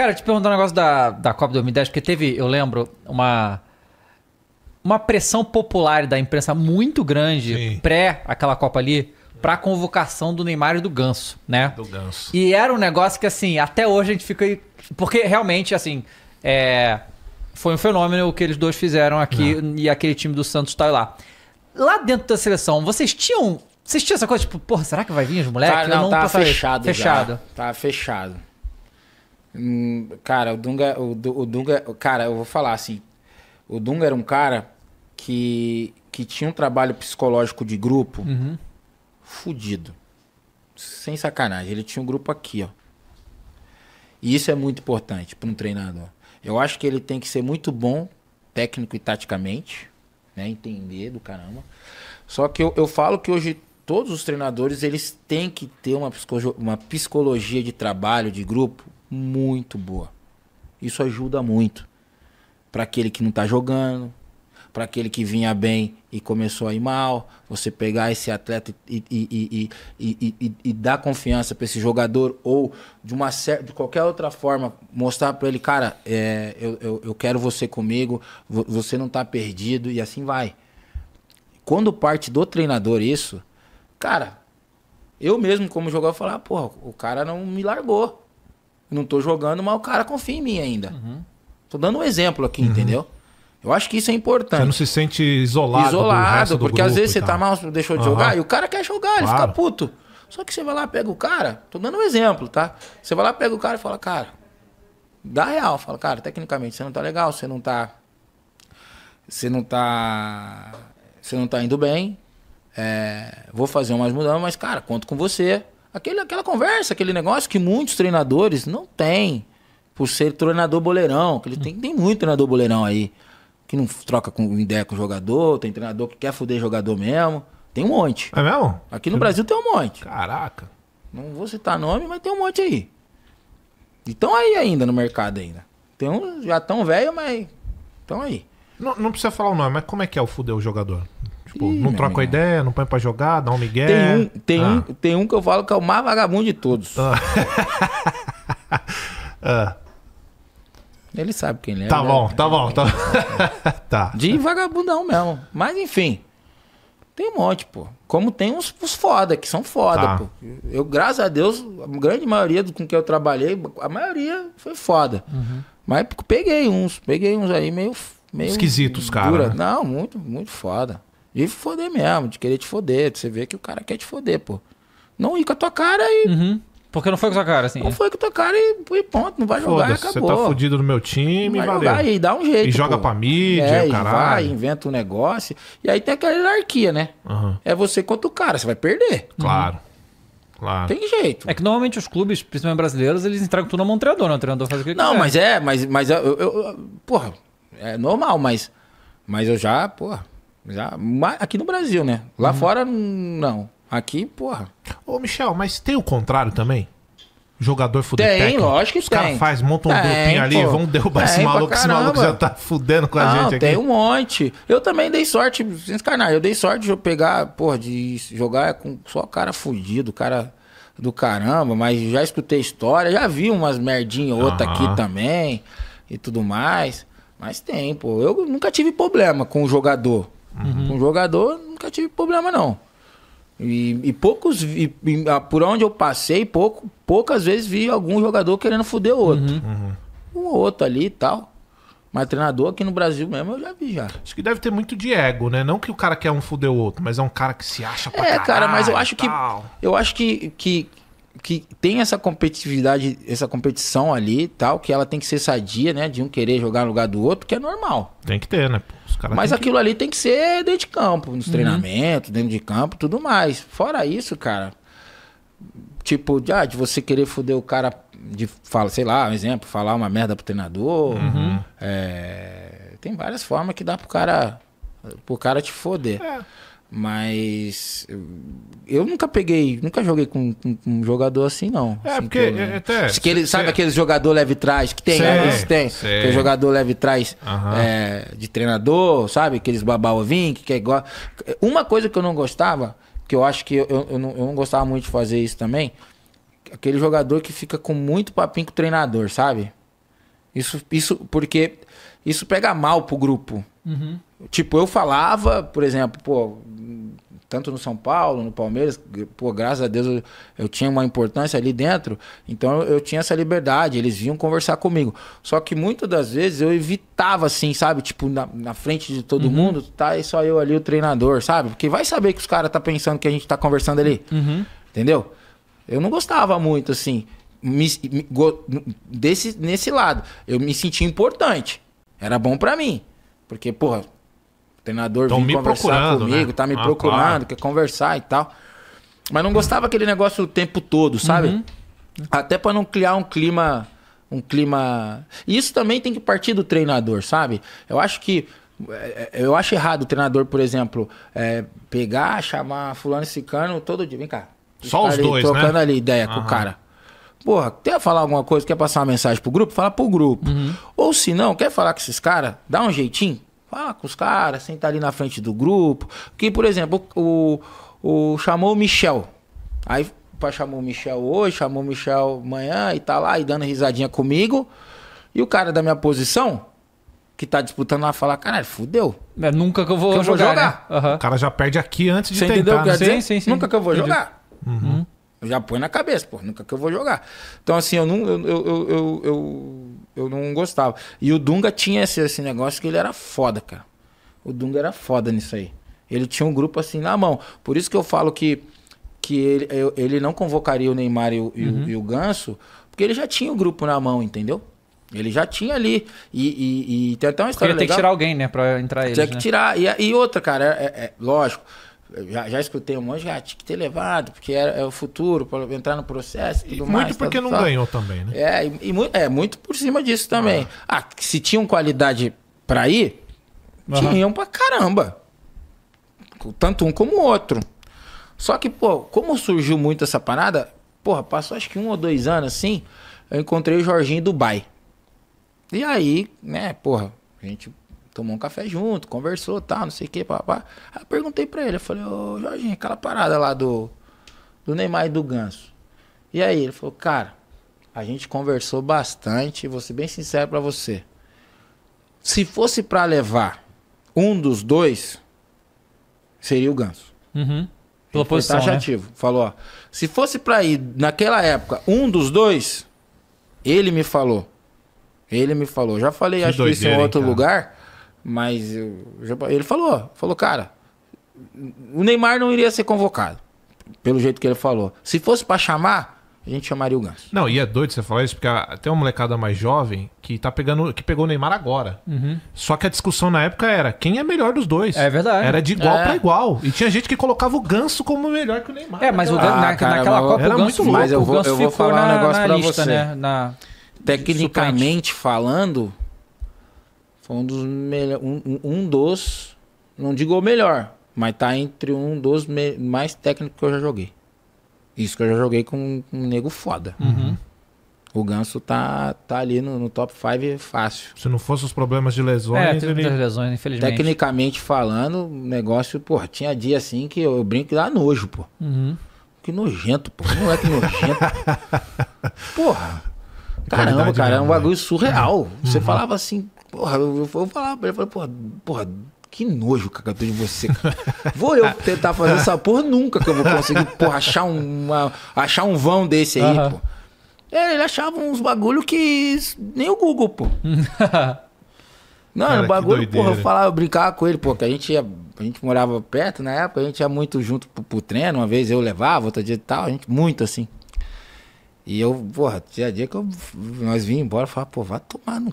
Cara, te perguntar um negócio da, da Copa 2010, porque teve, eu lembro, uma uma pressão popular da imprensa muito grande Sim. pré aquela Copa ali para convocação do Neymar e do Ganso, né? Do Ganso. E era um negócio que assim, até hoje a gente fica aí porque realmente assim, é... foi um fenômeno o que eles dois fizeram aqui Não. É. e aquele time do Santos tá lá. Lá dentro da seleção, vocês tinham vocês tinham essa coisa, tipo, porra, será que vai vir os moleques? Tá, não, não tá fechado. Fechado. Já. Tá fechado. Hum, cara, o Dunga, o, Dunga, cara, eu vou falar assim. O Dunga era um cara que, que tinha um trabalho psicológico de grupo uhum. fudido. Sem sacanagem. Ele tinha um grupo aqui, ó. E isso é muito importante para um treinador. Eu acho que ele tem que ser muito bom, técnico e taticamente, né? Entender do caramba. Só que eu, eu falo que hoje todos os treinadores eles têm que ter uma, uma psicologia de trabalho, de grupo, muito boa. Isso ajuda muito. Para aquele que não está jogando, para aquele que vinha bem e começou a ir mal, você pegar esse atleta e, e, e, e dar confiança para esse jogador ou de uma de qualquer outra forma mostrar para ele, cara, é, eu, eu, eu, quero você comigo, você não está perdido e assim vai. Quando parte do treinador isso, cara, eu mesmo como jogador falar, porra, o cara não me largou. Eu não tô jogando, mas o cara confia em mim ainda. Uhum. Tô dando um exemplo aqui, uhum. entendeu? Eu acho que isso é importante. Você não se sente isolado. Isolado, porque às vezes você tá mal, deixou de uhum. jogar, e o cara quer jogar, ele claro. fica puto. Só que você vai lá, pega o cara, tô dando um exemplo, tá? Você vai lá, pega o cara e fala, cara, dá real, fala, cara, tecnicamente você não tá legal, você não tá. Você não tá. Você não tá indo bem. É, vou fazer umas mudanças, mas, cara, conto com você. Aquele, aquela conversa, aquele negócio que muitos treinadores não têm, por ser treinador boleirão, que ele tem, tem muito treinador boleirão aí, que não troca com, ideia com o jogador, tem treinador que quer foder jogador mesmo, tem um monte. É mesmo? Aqui no Brasil tem um monte. Caraca. Não vou citar nome, mas tem um monte aí. Então aí ainda no mercado ainda. Tem uns um, já tão velho, mas estão aí. Não, não, precisa falar o nome, mas como é que é o fuder o jogador? Tipo, Ih, não troca ideia, não põe pra jogar, dá um migué. Tem um, tem, ah. um, tem um que eu falo que é o mais vagabundo de todos. Ah. ah. Ele sabe quem ele é. Tá né? bom, tá bom. Tá, tá... De vagabundão mesmo. Mas enfim. Tem um monte, pô. Como tem uns, uns foda, que são foda, tá. pô. Eu, graças a Deus, a grande maioria com quem eu trabalhei, a maioria foi foda. Uhum. Mas peguei uns, peguei uns aí meio. meio Esquisitos, cara. Né? Não, muito, muito foda e foder mesmo, de querer te foder. Você vê que o cara quer te foder, pô. Não ir com a tua cara e. Uhum. Porque não foi com a tua cara, assim. Não foi com a tua cara e, ponto. Não vai jogar e acabou. Você tá fudido no meu time, não vai valeu. Jogar e dá um jeito. E pô. joga pra mídia, é, e caralho. vai, inventa um negócio. E aí tem aquela hierarquia, né? Uhum. É você contra o cara, você vai perder. Claro. Uhum. Claro. Tem jeito. É que normalmente os clubes, principalmente brasileiros, eles entregam tudo na mão do treinador, né? O treinador faz o que Não, mas é, mas, mas eu, eu, eu Porra, é normal, mas. Mas eu já, porra. Já, aqui no Brasil, né? Lá hum. fora, não. Aqui, porra. Ô, Michel, mas tem o contrário também? Jogador fudendo. Tem, técnico. lógico que Os caras fazem, montam um tem, grupinho ali, pô. vamos derrubar tem, esse maluco, esse maluco já tá fudendo com a não, gente aqui. tem um monte. Eu também dei sorte, sem encarnar, eu dei sorte de eu pegar, porra, de jogar com só cara fudido, cara do caramba, mas já escutei história, já vi umas merdinhas outra uhum. aqui também e tudo mais. Mas tem, pô. Eu nunca tive problema com o jogador. Uhum. Com jogador, nunca tive problema, não. E, e poucos. E, e, ah, por onde eu passei, pouco, poucas vezes vi algum jogador querendo foder outro. Uhum. uhum. Um outro ali e tal. Mas treinador aqui no Brasil mesmo eu já vi já. acho que deve ter muito de ego, né? Não que o cara quer um fuder o outro, mas é um cara que se acha pra É, caralho, cara, mas eu acho que. Eu acho que, que, que tem essa competitividade, essa competição ali tal, que ela tem que ser sadia, né? De um querer jogar no lugar do outro, que é normal. Tem que ter, né? Mas aquilo que... ali tem que ser dentro de campo, nos uhum. treinamentos, dentro de campo, tudo mais. Fora isso, cara, tipo, de, ah, de você querer foder o cara de fala, sei lá, um exemplo, falar uma merda pro treinador. Uhum. É, tem várias formas que dá pro cara pro cara te foder. É. Mas eu nunca peguei, nunca joguei com, com, com um jogador assim, não. É, assim, porque eu, é, é, até, que ele, sabe cê, aqueles jogador leve trás que tem, sei, né? tem. Que é jogador leve trás uhum. é, de treinador, sabe? Aqueles babaovim que é igual. Uma coisa que eu não gostava, que eu acho que eu, eu, eu, não, eu não gostava muito de fazer isso também, aquele jogador que fica com muito papinho com o treinador, sabe? Isso, isso porque isso pega mal pro grupo. Uhum. Tipo, eu falava, por exemplo, pô, tanto no São Paulo, no Palmeiras, pô, graças a Deus eu, eu tinha uma importância ali dentro, então eu, eu, tinha essa liberdade, eles vinham conversar comigo. Só que muitas das vezes eu evitava, assim, sabe? Tipo, na, na frente de todo uhum. mundo, tá e só eu ali, o treinador, sabe? Porque vai saber que os caras tá pensando que a gente tá conversando ali. Uhum. Entendeu? Eu não gostava muito, assim, me, me, go, desse, nesse lado. Eu me sentia importante. Era bom para mim. Porque, porra, o treinador Tão me procurando, né? comigo, né? tá me ah, procurando, claro. quer conversar e tal. Mas não gostava aquele negócio o tempo todo, sabe? Uhum. Até para não criar um clima um clima. E isso também tem que partir do treinador, sabe? Eu acho que. É, é, eu acho errado o treinador, por exemplo, é, pegar, chamar fulano e cicano todo dia. Vem cá. Só os dois, né? Trocando né? ali ideia com o cara. Porra, quer falar alguma coisa, quer passar uma mensagem pro grupo? Fala pro grupo. Uhum. Ou se não, quer falar com esses caras? Dá um jeitinho. Fala com os caras, senta ali na frente do grupo. Que, por exemplo, o, o chamou o Michel. Aí pai chamou o Michel hoje, chamou o Michel amanhã e tá lá e dando risadinha comigo. E o cara da minha posição, que tá disputando lá, falar, caralho, fudeu. É, nunca que eu vou que eu jogar. Vou jogar. Né? Uhum. O cara já perde aqui antes de Você tentar. Entendeu? Né? Sim, sim, sim. Nunca que eu vou Entendi. jogar. Uhum. Eu já põe na cabeça, pô, nunca que eu vou jogar. Então, assim, eu não, eu, eu, eu, eu, eu não gostava. E o Dunga tinha esse, esse negócio que ele era foda, cara. O Dunga era foda nisso aí. Ele tinha um grupo assim na mão. Por isso que eu falo que, que ele, ele não convocaria o Neymar e o, uhum. e o Ganso, porque ele já tinha o grupo na mão, entendeu? Ele já tinha ali. E, e, e tem até uma história. Porque ele tem que tirar alguém, né? Pra entrar ele. Tinha que né? tirar. E, e outra, cara, é, é, é lógico. Já, já, escutei um monte, já tinha que ter levado, porque era, é o futuro, para entrar no processo tudo e muito mais. Muito porque tá, não tá. ganhou também, né? É, e, e, é, muito por cima disso também. Ah, ah se tinham qualidade para ir, uhum. tinham pra caramba. Tanto um como o outro. Só que, pô, como surgiu muito essa parada, porra, passou acho que um ou dois anos assim, eu encontrei o Jorginho em Dubai. E aí, né, porra, a gente Tomou um café junto, conversou, tal, não sei o que, papá. Aí eu perguntei pra ele, eu falei, ô Jorginho, aquela parada lá do, do Neymar e do Ganso. E aí, ele falou, cara, a gente conversou bastante, vou ser bem sincero pra você. Se fosse pra levar um dos dois, seria o Ganso. Uhum. Pela posição, né? taxativo. Né? Falou, ó, se fosse pra ir naquela época, um dos dois, ele me falou. Ele me falou. Já falei, que acho que isso em outro lugar. Mas eu, ele falou, falou, cara, o Neymar não iria ser convocado, pelo jeito que ele falou. Se fosse para chamar, a gente chamaria o Ganso. Não, e é doido você falar isso, porque tem uma molecada mais jovem que tá pegando, que pegou o Neymar agora. Uhum. Só que a discussão na época era quem é melhor dos dois. É verdade. Era de igual é. para igual. E tinha gente que colocava o Ganso como melhor que o Neymar. É, mas o ah, Ganso, ah, na, cara, naquela Copa era o Ganso, muito louco. Mas eu vou, eu vou falar na, um negócio para você. Né? Na... Tecnicamente falando, foi um dos melhores. Um, um, dos. Não digo o melhor, mas tá entre um dos mais técnicos que eu já joguei. Isso que eu já joguei com um nego foda. Uhum. O Ganso tá, tá ali no, no top 5 fácil. Se não fosse os problemas de lesões. É, teve ele... lesões, infelizmente. Tecnicamente falando, o negócio, pô, tinha dia assim que eu, eu brinco que dá nojo, pô. Uhum. Que nojento, pô. Não é que nojento. porra. Caramba, cara, é um né? bagulho surreal. Você uhum. falava assim, Porra, eu vou falar pra ele, falei, porra, porra, que nojo, cara, que eu de você. Cara. Vou eu tentar fazer essa porra nunca que eu vou conseguir, porra, achar, uma, achar um vão desse aí, uhum. pô. Ele achava uns bagulho que nem o Google, pô. Não, cara, o bagulho, porra, eu falava, eu brincava com ele, pô, que a gente ia, a gente morava perto na época, a gente ia muito junto pro, pro treino, uma vez eu levava, outra dia e tal, a gente muito assim. E eu, porra, tinha dia que eu, nós vim embora e falava, pô, vai tomar no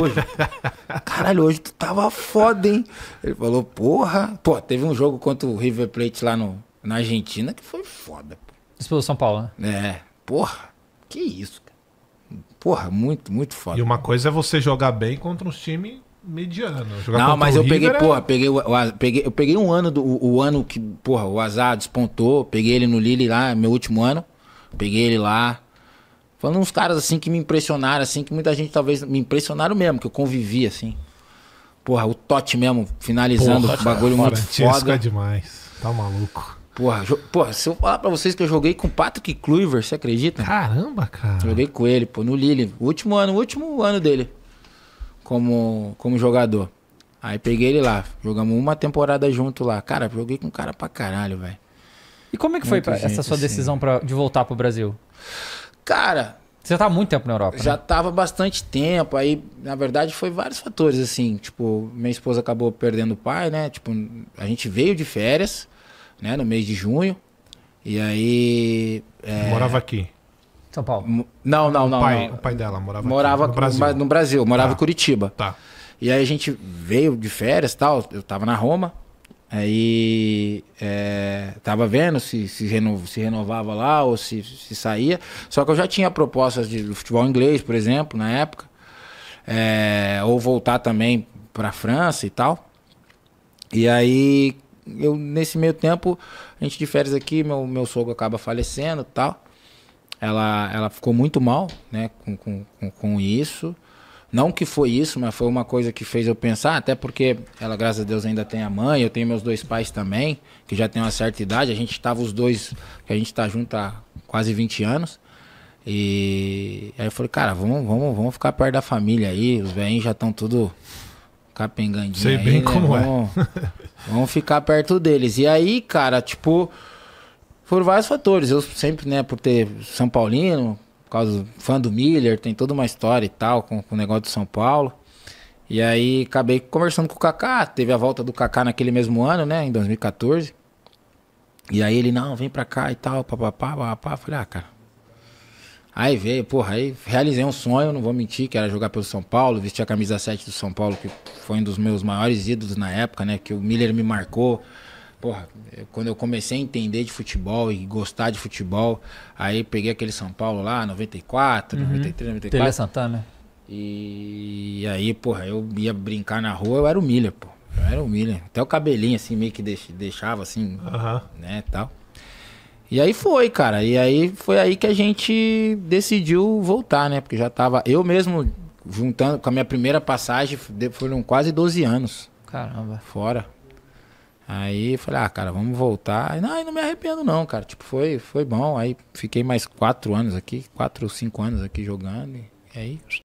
hoje Caralho, hoje tu tava foda, hein? Ele falou, porra. Pô, teve um jogo contra o River Plate lá no, na Argentina que foi foda. Pô. Isso São Paulo, né? É, porra, que isso, cara. Porra, muito, muito foda. E uma coisa é você jogar bem contra uns times mediano. Jogar não, mas eu peguei, é porra, peguei, o, o, peguei, eu peguei um ano do o, o, ano que, porra, o azar despontou, peguei ele no Lille lá, meu último ano. Peguei ele lá. Falando uns caras assim que me impressionaram, assim, que muita gente talvez me impressionaram mesmo, que eu convivi, assim. Porra, o Totti mesmo, finalizando porra, o é bagulho cara, muito foda. É demais. Tá maluco. Porra, porra, se eu falar pra vocês que eu joguei com o Patrick Kluivert, você acredita? Caramba, cara. Joguei com ele, pô, no Lille. Último ano, último ano dele. Como, como jogador. Aí peguei ele lá. Jogamos uma temporada junto lá. Cara, joguei com o cara pra caralho, velho. E como é que foi essa sua decisão pra, de voltar pro Brasil? Cara, você já tá há muito tempo na Europa. Já né? tava bastante tempo. Aí, na verdade, foi vários fatores, assim. Tipo, minha esposa acabou perdendo o pai, né? Tipo, a gente veio de férias, né? No mês de junho. E aí. É... Morava aqui. São Paulo. Não, não, não. O pai, não. O pai dela morava, morava aqui, no Brasil. No Brasil, morava tá. em Curitiba. Tá. E aí a gente veio de férias tal. Eu tava na Roma. Aí é, tava vendo se se, se renovava lá ou se, se, saía. Só que eu já tinha propostas de futebol inglês, por exemplo, na época. É, ou voltar também para a França e tal. E aí, eu, nesse meio tempo, a gente de férias aqui, meu, meu sogro acaba falecendo e tal. Ela, ela ficou muito mal né, com, com, com isso. Não que foi isso, mas foi uma coisa que fez eu pensar, até porque ela, graças a Deus, ainda tem a mãe, eu tenho meus dois pais também, que já tem uma certa idade, a gente estava os dois, que a gente está junto há quase 20 anos. E aí eu falei, cara, vamos, vamos, vamos ficar perto da família aí, os velhinhos já estão tudo capengandinho. Sei aí, bem né? como é. vamos, é. vamos ficar perto deles. E aí, cara, tipo, foram vários fatores. Eu sempre, né, por ter São Paulino, causa do fã do Miller, tem toda uma história e tal com, com o negócio do São Paulo. E aí acabei conversando com o Kaká, teve a volta do Kaká naquele mesmo ano, né, em 2014. E aí ele, não, vem pra cá e tal, papapá, papapá. Falei, ah, cara. Aí veio, porra, aí realizei um sonho, não vou mentir, que era jogar pelo São Paulo, vestir a camisa 7 do São Paulo, que foi um dos meus maiores ídolos na época, né, que o Miller me marcou porra, é, quando eu comecei a entender de futebol e gostar de futebol, aí peguei aquele São Paulo lá, 94, uhum. 93, 94. Tele Santana. E, e aí, porra, eu ia brincar na rua, eu era o milha, pô. Eu era o milha. Até o cabelinho, assim, meio que deixava, assim, uhum. né, tal. E aí foi, cara. E aí foi aí que a gente decidiu voltar, né? Porque já tava eu mesmo juntando com a minha primeira passagem, foram quase 12 anos. Caramba. Fora. Aí falei, ah, cara, vamos voltar. Aí, não, não me arrependo não, cara. Tipo, foi, foi bom. Aí fiquei mais quatro anos aqui, quatro ou cinco anos aqui jogando. E aí é